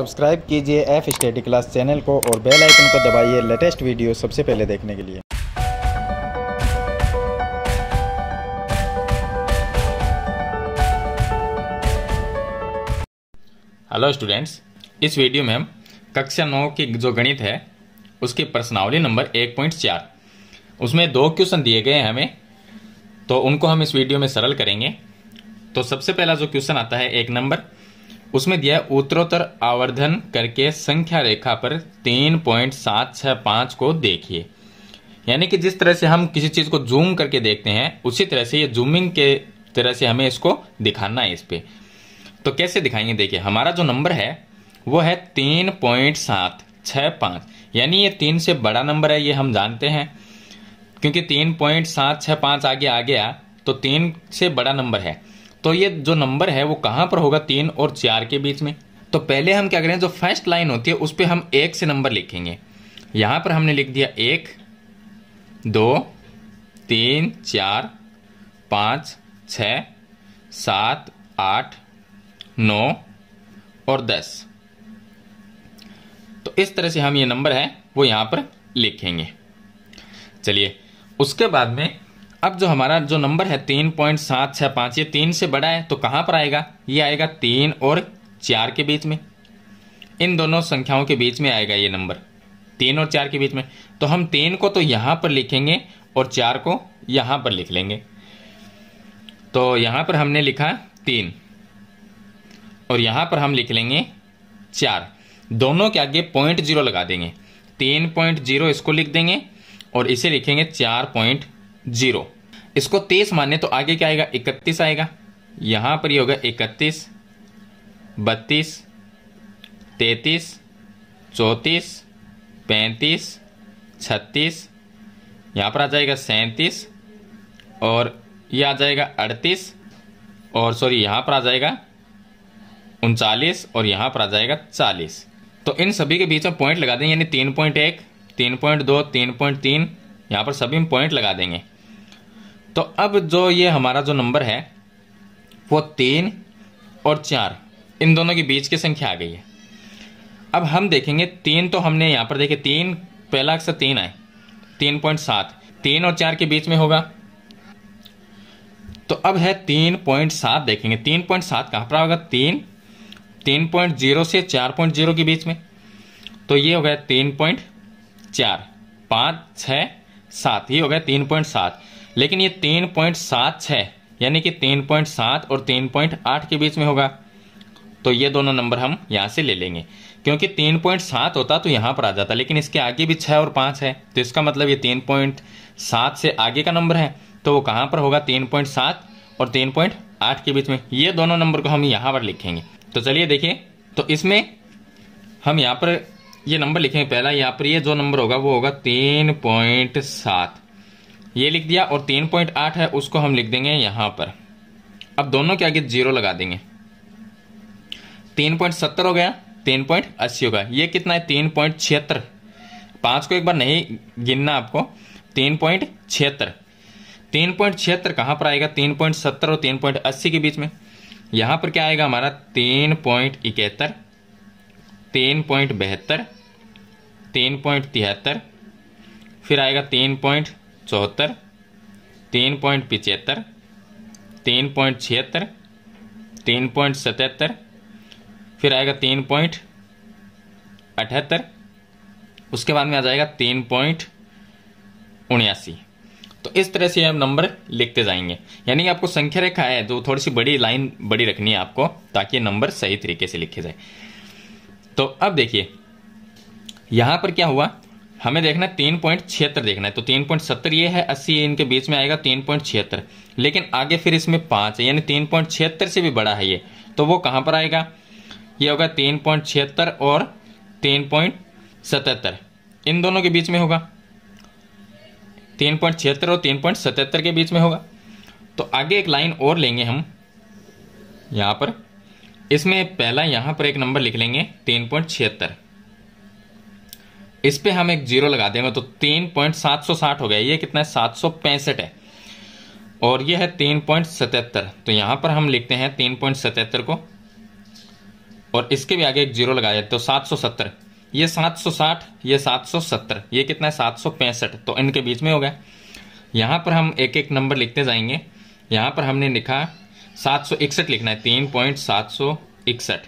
subscribe कीजिए F study class channel को और बेल आइकन को दबाइए लेटेस्ट वीडियो सबसे पहले देखने के लिए हेलो स्टूडेंट्स इस वीडियो में हम कक्षा नौ की जो गणित है उसकी प्रश्नावली नंबर एक पॉइंट चार उसमें दो क्वेश्चन दिए गए हैं हमें तो उनको हम इस वीडियो में सरल करेंगे तो सबसे पहला जो क्वेश्चन आता है एक नंबर उसमें दिया है उत्तरोत्तर आवर्धन करके संख्या रेखा पर तीन पॉइंट सात छह पांच को देखिए यानी कि जिस तरह से हम किसी चीज़ को जूम करके देखते हैं उसी तरह से ये जूमिंग के तरह से हमें इसको दिखाना है इस पे तो कैसे दिखाएंगे देखिए हमारा जो नंबर है वो है तीन पॉइंट सात छह पांच यानी ये तीन से बड़ा नंबर है ये हम जानते हैं क्योंकि तीन पॉइंट सात छह पांच आगे आ गया तो तीन से बड़ा नंबर है तो ये जो नंबर है वो कहाँ पर होगा तीन और चार के बीच में तो पहले हम क्या करें जो फर्स्ट लाइन होती है उस पर हम एक से नंबर लिखेंगे यहाँ पर हमने लिख दिया एक दो तीन चार पाँच छ सात आठ नौ और दस तो इस तरह से हम ये नंबर है वो यहाँ पर लिखेंगे चलिए उसके बाद में अब जो हमारा जो नंबर है तीन पॉइंट सात छह पांच ये तीन से बड़ा है तो कहां पर आएगा ये आएगा तीन और चार के बीच में इन दोनों संख्याओं के बीच में आएगा ये नंबर तीन और चार के बीच में तो हम तीन को तो यहां पर लिखेंगे और चार को यहां पर लिख लेंगे तो यहां पर हमने लिखा तीन और यहां पर हम लिख लेंगे चार दोनों के आगे पॉइंट जीरो लगा देंगे तीन पॉइंट जीरो इसको लिख देंगे और इसे लिखेंगे चार पॉइंट जीरो इसको तेईस माने तो आगे क्या आएगा इकतीस आएगा यहां पर होगा इकतीस बत्तीस तैतीस चौंतीस पैंतीस छत्तीस यहां पर आ जाएगा सैंतीस और ये आ जाएगा अड़तीस और सॉरी यहां पर आ जाएगा उनचालीस और यहां पर आ जाएगा चालीस तो इन सभी के बीच में पॉइंट लगा देंगे यानी तीन पॉइंट एक तीन पॉइंट दो तीन पॉइंट तीन यहां पर सभी में पॉइंट लगा देंगे तो अब जो ये हमारा जो नंबर है वो तीन और चार इन दोनों के बीच की संख्या आ गई है अब हम देखेंगे तीन तो हमने यहाँ पर देखे तीन पहला अक्सर तीन आए तीन पॉइंट सात तीन और चार के बीच में होगा तो अब है तीन पॉइंट सात देखेंगे तीन पॉइंट सात कहाँ पर होगा तीन तीन पॉइंट जीरो से चार पॉइंट जीरो के बीच में तो ये हो गया तीन पॉइंट चार पाँच छ सात ये हो गया तीन पॉइंट सात लेकिन ये तीन पॉइंट सात छ यानी कि तीन पॉइंट सात और तीन पॉइंट आठ के बीच में होगा तो ये दोनों नंबर हम यहां से ले लेंगे क्योंकि तीन पॉइंट सात होता तो यहां पर आ जाता लेकिन इसके आगे भी छह और पांच है तो इसका मतलब ये तीन पॉइंट सात से आगे का नंबर है तो वो कहां पर होगा तीन पॉइंट सात और तीन पॉइंट आठ के बीच में ये दोनों नंबर को हम यहां पर लिखेंगे तो चलिए देखिए तो इसमें हम यहां पर ये नंबर लिखेंगे पहला यहां पर ये जो नंबर होगा वो होगा तीन पॉइंट सात ये लिख दिया और तीन पॉइंट आठ है उसको हम लिख देंगे यहां पर अब दोनों के आगे जीरो लगा देंगे तीन पॉइंट सत्तर हो गया तीन पॉइंट अस्सी होगा यह कितना है तीन पॉइंट छिहत्तर पांच को एक बार नहीं गिनना आपको तीन पॉइंट छिहत्तर तीन पॉइंट छिहत्तर कहां पर आएगा तीन पॉइंट सत्तर और तीन पॉइंट अस्सी के बीच में यहां पर क्या आएगा हमारा तीन पॉइंट इकहत्तर तीन पॉइंट बहत्तर तीन पॉइंट तिहत्तर फिर आएगा तीन पॉइंट चौहत्तर तीन पॉइंट पिचहत्तर तीन पॉइंट छिहत्तर तीन पॉइंट सतहत्तर फिर आएगा तीन पॉइंट अठहत्तर उसके बाद में आ जाएगा तीन पॉइंट उन्यासी तो इस तरह से हम नंबर लिखते जाएंगे यानी कि आपको संख्या रेखा है जो तो थोड़ी सी बड़ी लाइन बड़ी रखनी है आपको ताकि नंबर सही तरीके से लिखे जाए तो अब देखिए यहां पर क्या हुआ हमें देखना है तीन पॉइंट छिहत्तर देखना है तो तीन पॉइंट सत्तर ये है अस्सी इनके बीच में आएगा तीन पॉइंट छिहत्तर लेकिन आगे फिर इसमें पांच है यानी तीन पॉइंट छिहत्तर से भी बड़ा है ये तो वो कहां पर आएगा ये होगा तीन पॉइंट छिहत्तर और तीन पॉइंट सतहत्तर इन दोनों के बीच में होगा तीन पॉइंट छिहत्तर और तीन पॉइंट सतहत्तर के बीच में होगा तो आगे एक लाइन और लेंगे हम यहां पर इसमें पहला यहां पर एक नंबर लिख लेंगे तीन पॉइंट छिहत्तर इस पर हम एक जीरो लगा देंगे तो तीन पॉइंट सात सौ साठ हो गया ये कितना है सात सौ पैंसठ है और ये है तीन पॉइंट सतहत्तर तो यहां पर हम लिखते हैं तीन पॉइंट सतहत्तर को और इसके भी आगे एक जीरो लगा देते तो सात सौ सत्तर ये सात सौ साठ ये सात सौ सत्तर ये कितना है सात सौ पैंसठ तो इनके बीच में हो गया यहाँ पर हम एक एक नंबर लिखते जाएंगे यहां पर हमने लिखा सात सौ इकसठ लिखना है तीन पॉइंट सात सौ इकसठ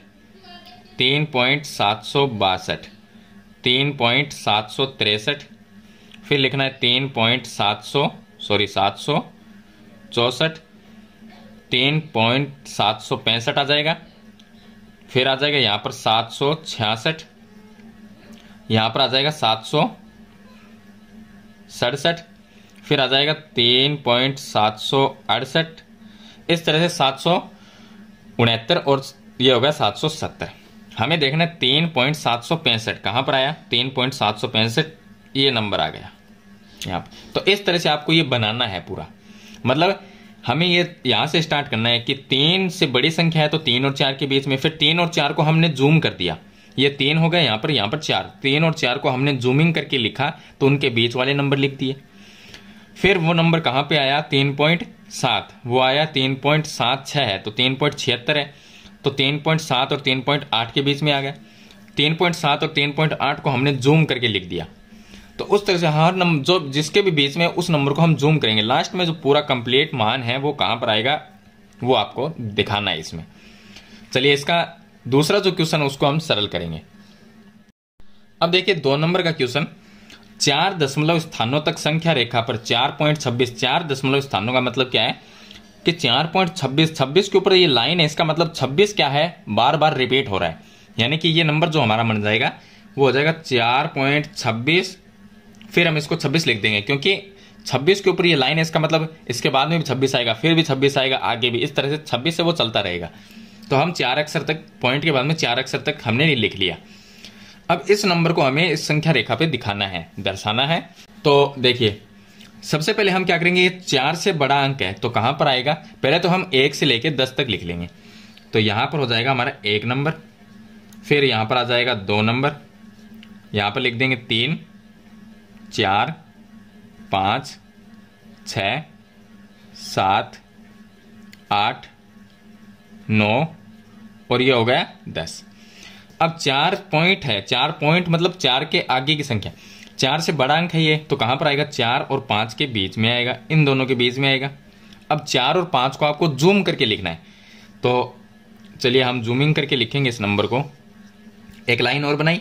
तीन पॉइंट सात सौ बासठ तीन पॉइंट सात सौ तिरसठ फिर लिखना है तीन पॉइंट सात सौ सॉरी सात सौ चौसठ तीन पॉइंट सात सौ पैंसठ आ जाएगा फिर आ जाएगा यहाँ पर सात सौ छियासठ यहाँ पर आ जाएगा सात सौ सड़सठ फिर आ जाएगा तीन पॉइंट सात सौ अड़सठ इस तरह से सात सौ उनहत्तर और ये हो गया सात सौ सत्तर हमें देखना है तीन पॉइंट सात सौ पैंसठ कहाँ पर आया तीन पॉइंट सात सौ पैंसठ ये नंबर आ गया यहाँ पर तो इस तरह से आपको ये बनाना है पूरा मतलब हमें ये यहाँ से स्टार्ट करना है कि तीन से बड़ी संख्या है तो तीन और चार के बीच में फिर तीन और चार को हमने जूम कर दिया ये तीन हो गया यहाँ पर यहाँ पर चार तीन और चार को हमने जूमिंग करके लिखा तो उनके बीच वाले नंबर लिख दिए फिर वो नंबर कहाँ पे आया तीन पॉइंट सात वो आया तीन पॉइंट सात छः है तो तीन पॉइंट छिहत्तर है तो 3.7 और 3.8 के बीच में आ गया 3.7 और 3.8 को हमने जूम करके लिख दिया तो उस तरह से हर नंबर जो जिसके भी बीच में उस नंबर को हम जूम करेंगे लास्ट में जो पूरा कंप्लीट मान है वो कहाँ पर आएगा वो आपको दिखाना है इसमें चलिए इसका दूसरा जो क्वेश्चन उसको हम सरल करेंगे अब देखिए दो नंबर का क्वेश्चन चार दशमलव स्थानों तक संख्या रेखा पर चार पॉइंट छब्बीस चार दशमलव स्थानों का मतलब क्या है कि चार पॉइंट छब्बीस छब्बीस के ऊपर ये लाइन है इसका मतलब छब्बीस क्या है बार बार रिपीट हो रहा है यानी कि ये नंबर जो हमारा बन जाएगा वो हो जाएगा चार पॉइंट छब्बीस फिर हम इसको छब्बीस लिख देंगे क्योंकि छब्बीस के ऊपर ये लाइन है इसका मतलब इसके बाद में भी छब्बीस आएगा फिर भी छब्बीस आएगा आगे भी इस तरह से छब्बीस से वो चलता रहेगा तो हम चार अक्षर तक पॉइंट के बाद में चार अक्षर तक हमने लिख लिया अब इस नंबर को हमें इस संख्या रेखा पे दिखाना है दर्शाना है तो देखिए सबसे पहले हम क्या करेंगे ये चार से बड़ा अंक है तो कहां पर आएगा पहले तो हम एक से लेकर दस तक लिख लेंगे तो यहां पर हो जाएगा हमारा एक नंबर फिर यहां पर आ जाएगा दो नंबर यहां पर लिख देंगे तीन चार पांच छ सात आठ नौ और ये हो गया दस अब चार पॉइंट है चार पॉइंट मतलब चार के आगे की संख्या चार से बड़ा अंक है ये तो कहाँ पर आएगा चार और पाँच के बीच में आएगा इन दोनों के बीच में आएगा अब चार और पाँच को आपको जूम करके लिखना है तो चलिए हम जूमिंग करके लिखेंगे इस नंबर को एक लाइन और बनाई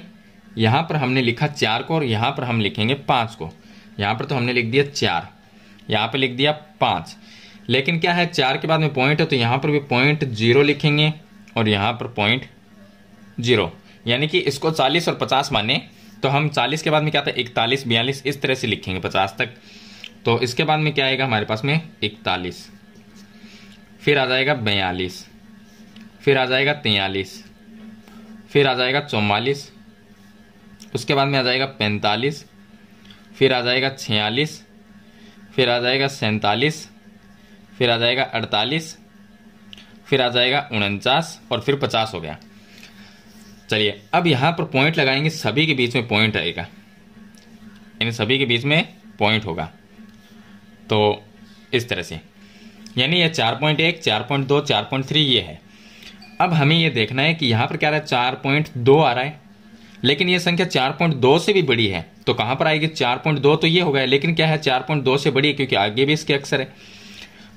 यहाँ पर हमने लिखा चार को और यहाँ पर हम लिखेंगे पाँच को यहाँ पर तो हमने लिख दिया चार यहाँ पर लिख दिया पाँच लेकिन क्या है चार के बाद में पॉइंट है तो यहाँ पर भी पॉइंट जीरो लिखेंगे और यहाँ पर पॉइंट जीरो यानी कि इसको चालीस और पचास माने तो हम चालीस के बाद में क्या था इकतालीस बयालीस इस तरह से लिखेंगे पचास तक तो इसके बाद में क्या आएगा हमारे पास में इकतालीस फिर आ जाएगा बयालीस फिर आ जाएगा तैंतालीस फिर आ जाएगा चौवालीस उसके बाद में आ जाएगा पैंतालीस फिर आ जाएगा छियालीस फिर आ जाएगा सैंतालीस फिर आ जाएगा अड़तालीस फिर आ जाएगा उनचास और फिर पचास हो गया चलिए अब यहाँ पर पॉइंट लगाएंगे सभी के बीच में पॉइंट आएगा यानी सभी के बीच में पॉइंट होगा तो इस तरह से यानी यह चार पॉइंट एक चार पॉइंट दो चार पॉइंट थ्री ये है अब हमें ये देखना है कि यहाँ पर क्या रहा है चार पॉइंट दो आ रहा है लेकिन ये संख्या चार पॉइंट दो से भी बड़ी है तो कहाँ पर आएगी चार पॉइंट दो तो ये होगा लेकिन क्या है चार पॉइंट दो से बड़ी है क्योंकि आगे भी इसके अक्सर है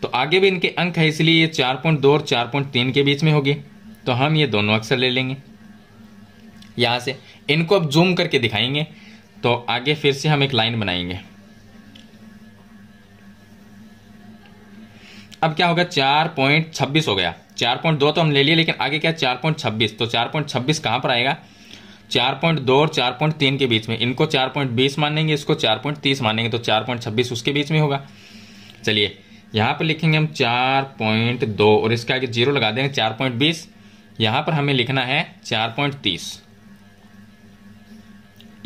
तो आगे भी इनके अंक है इसलिए ये चार पॉइंट दो और चार पॉइंट तीन के बीच में होगी तो हम ये दोनों अक्सर ले लेंगे यहाँ से इनको अब जूम करके दिखाएंगे तो आगे फिर से हम एक लाइन बनाएंगे अब क्या होगा चार पॉइंट छब्बीस हो गया चार पॉइंट दो तो हम ले लिए लेकिन आगे क्या चार पॉइंट छब्बीस तो चार पॉइंट छब्बीस कहाँ पर आएगा चार पॉइंट दो और चार पॉइंट तीन के बीच में इनको चार पॉइंट बीस मानेंगे इसको चार पॉइंट तीस मानेंगे तो चार पॉइंट छब्बीस उसके बीच में होगा चलिए यहाँ पर लिखेंगे हम चार पॉइंट दो और इसके आगे जीरो लगा देंगे चार पॉइंट बीस यहाँ पर हमें लिखना है चार पॉइंट तीस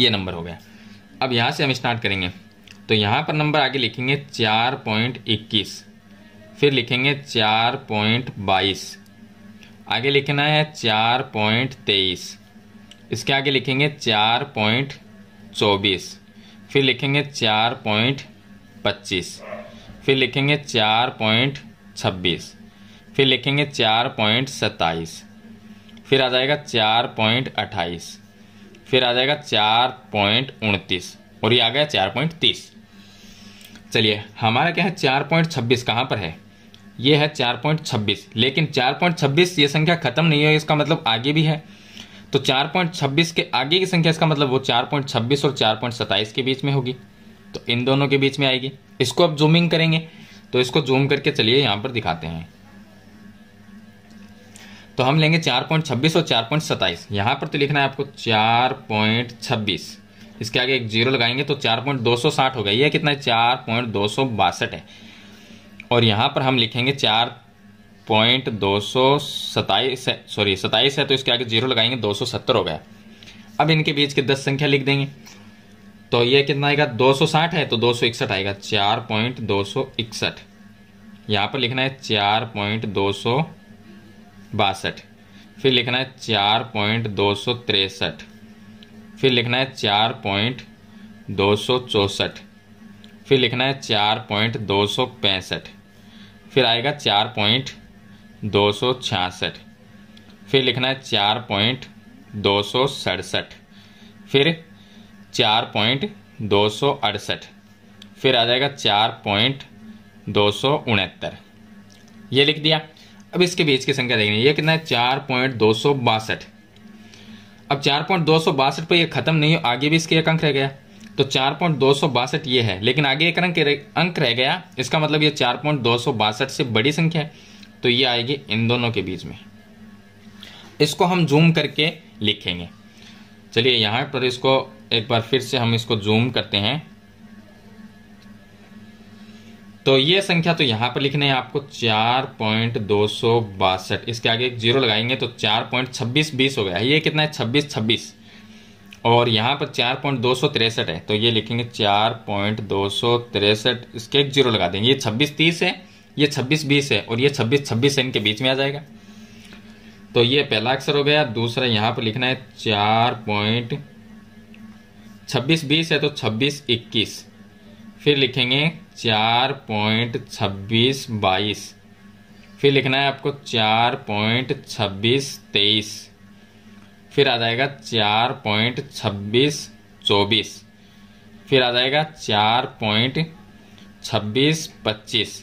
ये नंबर हो गया अब यहाँ से हम स्टार्ट करेंगे तो यहाँ पर नंबर आगे लिखेंगे चार पॉइंट इक्कीस फिर लिखेंगे चार पॉइंट बाईस आगे लिखना है चार पॉइंट तेईस इसके आगे लिखेंगे चार पॉइंट चौबीस फिर लिखेंगे चार पॉइंट पच्चीस फिर लिखेंगे चार पॉइंट छब्बीस फिर लिखेंगे चार पॉइंट सत्ताईस फिर आ जाएगा चार पॉइंट अट्ठाईस फिर आ जाएगा चार पॉइंट उनतीस और ये आ गया चार पॉइंट तीस चलिए हमारा क्या है चार पॉइंट छब्बीस कहाँ पर है ये है चार पॉइंट छब्बीस लेकिन चार पॉइंट छब्बीस ये संख्या खत्म नहीं है इसका मतलब आगे भी है तो चार पॉइंट छब्बीस के आगे की संख्या इसका मतलब वो चार पॉइंट छब्बीस और चार पॉइंट सत्ताईस के बीच में होगी तो इन दोनों के बीच में आएगी इसको अब जूमिंग करेंगे तो इसको जूम करके चलिए यहाँ पर दिखाते हैं तो हम लेंगे चार पॉइंट छब्बीस और चार पॉइंट सत्ताईस यहाँ पर तो लिखना है आपको चार पॉइंट छब्बीस इसके आगे एक जीरो लगाएंगे तो चार पॉइंट दो सौ साठ होगा ये कितना है चार पॉइंट दो सौ बासठ है और यहाँ पर हम लिखेंगे चार पॉइंट दो सौ सताईस है सॉरी सताईस है तो इसके आगे जीरो लगाएंगे दो सौ सत्तर हो गया अब इनके बीच की दस संख्या लिख देंगे तो ये कितना आएगा 260 है तो 261 आएगा चार पॉइंट दो सौ इकसठ यहाँ पर लिखना है चार पॉइंट दो सौ बासठ फिर लिखना है चार पॉइंट दो सौ तिरसठ फिर लिखना है चार पॉइंट दो सौ चौसठ फिर लिखना है चार पॉइंट दो सौ पैंसठ फिर आएगा चार पॉइंट दो सौ छियासठ फिर लिखना है चार पॉइंट दो सौ सड़सठ फिर चार पॉइंट दो सौ अड़सठ फिर आ जाएगा चार पॉइंट दो सौ उनहत्तर ये लिख दिया अब इसके बीच की संख्या देखनी ये कितना है चार पॉइंट दो सौ बासठ अब चार पॉइंट दो सौ बासठ पर यह खत्म नहीं हो आगे भी इसके एक अंक रह गया तो चार पॉइंट दो सौ बासठ ये है लेकिन आगे एक अंक अंक रह गया इसका मतलब ये चार पॉइंट दो सौ बासठ से बड़ी संख्या है तो ये आएगी इन दोनों के बीच में इसको हम जूम करके लिखेंगे चलिए यहाँ पर इसको एक बार फिर से हम इसको जूम करते हैं तो ये संख्या तो यहां पर लिखने है आपको चार पॉइंट दो सौ बासठ इसके आगे एक जीरो लगाएंगे तो चार पॉइंट छब्बीस बीस हो गया ये कितना है छब्बीस छब्बीस और यहां पर चार पॉइंट दो सौ तिरसठ है तो ये लिखेंगे चार पॉइंट दो सौ तिरसठ इसके एक जीरो लगा देंगे ये छब्बीस तीस है ये छब्बीस बीस है और ये छब्बीस छब्बीस है इनके बीच में आ जाएगा तो ये पहला अक्षर हो गया दूसरा यहां पर लिखना है चार पॉइंट छब्बीस बीस है तो छब्बीस इक्कीस फिर लिखेंगे चार पॉइंट छब्बीस बाईस फिर लिखना है आपको चार पॉइंट छब्बीस तेईस फिर आ जाएगा चार पॉइंट छब्बीस चौबीस फिर आ जाएगा चार पॉइंट छब्बीस पच्चीस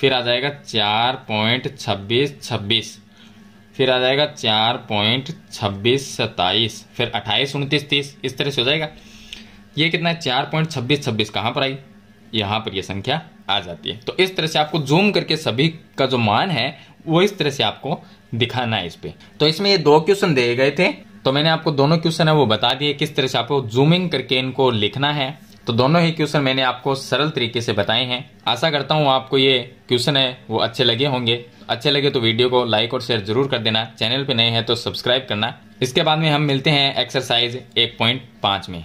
फिर आ जाएगा चार पॉइंट छब्बीस छब्बीस फिर आ जाएगा चार पॉइंट छब्बीस सत्ताईस फिर अट्ठाईस उनतीस तीस इस तरह से हो जाएगा ये कितना है चार पॉइंट छब्बीस छब्बीस कहाँ पर आई यहाँ पर ये संख्या आ जाती है तो इस तरह से आपको जूम करके सभी का जो मान है वो इस तरह से आपको दिखाना है इस पर तो इसमें ये दो क्वेश्चन दिए गए थे तो मैंने आपको दोनों क्वेश्चन है वो बता दिए किस तरह से आपको जूमिंग करके इनको लिखना है तो दोनों ही क्वेश्चन मैंने आपको सरल तरीके से बताए हैं आशा करता हूँ आपको ये क्वेश्चन है वो अच्छे लगे होंगे अच्छे लगे तो वीडियो को लाइक और शेयर जरूर कर देना चैनल पे नए हैं तो सब्सक्राइब करना इसके बाद में हम मिलते हैं एक्सरसाइज 1.5 में